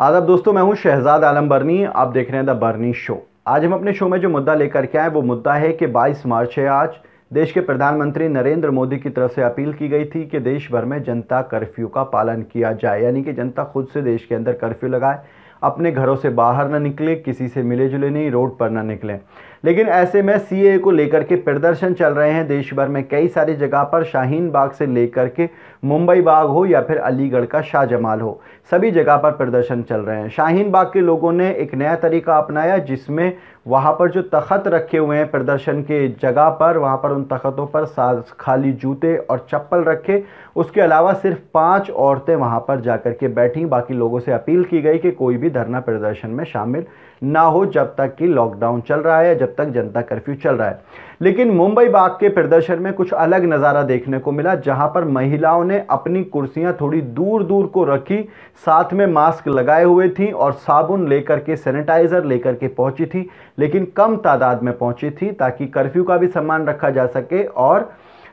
आदब दोस्तों मैं हूं शहजाद आलम बर्नी आप देख रहे हैं द बर्नी शो आज हम अपने शो में जो मुद्दा लेकर के आए वो मुद्दा है कि 22 मार्च है आज देश के प्रधानमंत्री नरेंद्र मोदी की तरफ से अपील की गई थी कि देश भर में जनता कर्फ्यू का पालन किया जाए यानी कि जनता खुद से देश के अंदर कर्फ्यू लगाए अपने घरों से बाहर ना निकले किसी से मिले जुले नहीं रोड पर ना निकले लेकिन ऐसे में सी को लेकर के प्रदर्शन चल रहे हैं देश भर में कई सारी जगह पर शाहीन बाग से लेकर के मुंबई बाग हो या फिर अलीगढ़ का शाह जमाल हो सभी जगह पर प्रदर्शन चल रहे हैं शाहीन बाग के लोगों ने एक नया तरीका अपनाया जिसमें वहाँ पर जो तख्त रखे हुए हैं प्रदर्शन के जगह पर वहाँ पर उन तख्तों पर खाली जूते और चप्पल रखे उसके अलावा सिर्फ पाँच औरतें वहाँ पर जाकर के बैठी बाकी लोगों से अपील की गई कि कोई भी भी धरना प्रदर्शन में शामिल ना हो जब तक कि लॉकडाउन चल रहा है जब तक जनता कर्फ्यू चल रहा है लेकिन मुंबई बाग के प्रदर्शन में कुछ अलग नज़ारा देखने को मिला जहां पर महिलाओं ने अपनी कुर्सियां थोड़ी दूर दूर को रखी साथ में मास्क लगाए हुए थी और साबुन लेकर के सैनिटाइज़र लेकर के पहुंची थी लेकिन कम तादाद में पहुंची थी ताकि कर्फ्यू का भी सम्मान रखा जा सके और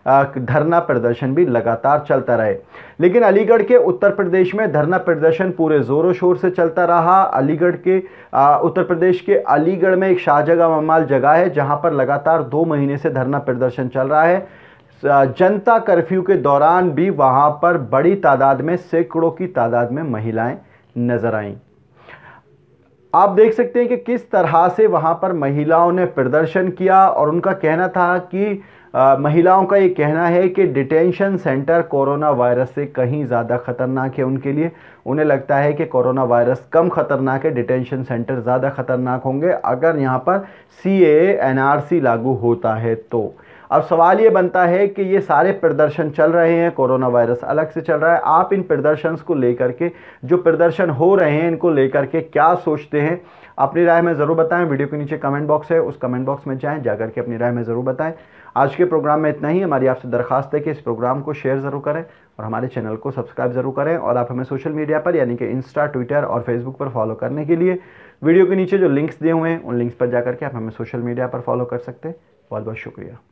धरना प्रदर्शन भी लगातार चलता रहे लेकिन अलीगढ़ के उत्तर प्रदेश में धरना प्रदर्शन पूरे ज़ोरों शोर से चलता रहा अलीगढ़ के उत्तर प्रदेश के अलीगढ़ में एक शाहजगा ममाल जगह है जहाँ पर लगातार दो महीने से धरना प्रदर्शन चल रहा है जनता कर्फ्यू के दौरान भी वहाँ पर बड़ी तादाद में सैकड़ों की तादाद में महिलाएं नजर आईं आप देख सकते हैं कि किस तरह से वहाँ पर महिलाओं ने प्रदर्शन किया और उनका कहना था कि महिलाओं का ये कहना है कि डिटेंशन सेंटर कोरोना वायरस से कहीं ज़्यादा ख़तरनाक है उनके लिए उन्हें लगता है कि कोरोना वायरस कम ख़तरनाक है डिटेंशन सेंटर ज़्यादा ख़तरनाक होंगे अगर यहाँ पर सी ए लागू होता है तो अब सवाल ये बनता है कि ये सारे प्रदर्शन चल रहे हैं कोरोना वायरस अलग से चल रहा है आप इन प्रदर्शन को लेकर के जो प्रदर्शन हो रहे हैं इनको लेकर के क्या सोचते हैं अपनी राय में ज़रूर बताएं वीडियो के नीचे कमेंट बॉक्स है उस कमेंट बॉक्स में जाएं जाकर के अपनी राय में ज़रूर बताएं आज के के प्रोग्राम में इतना ही हमारी आपसे दरखास्त है कि इस प्रोग्राम को शेयर ज़रूर करें और हमारे चैनल को सब्सक्राइब ज़रूर करें और आप हमें सोशल मीडिया पर यानी कि इंस्टा ट्विटर और फेसबुक पर फॉलो करने के लिए वीडियो के नीचे जो लिंक्स दिए हुए हैं उन लिंक्स पर जाकर के आप हमें सोशल मीडिया पर फॉलो कर सकते हैं बहुत बहुत शुक्रिया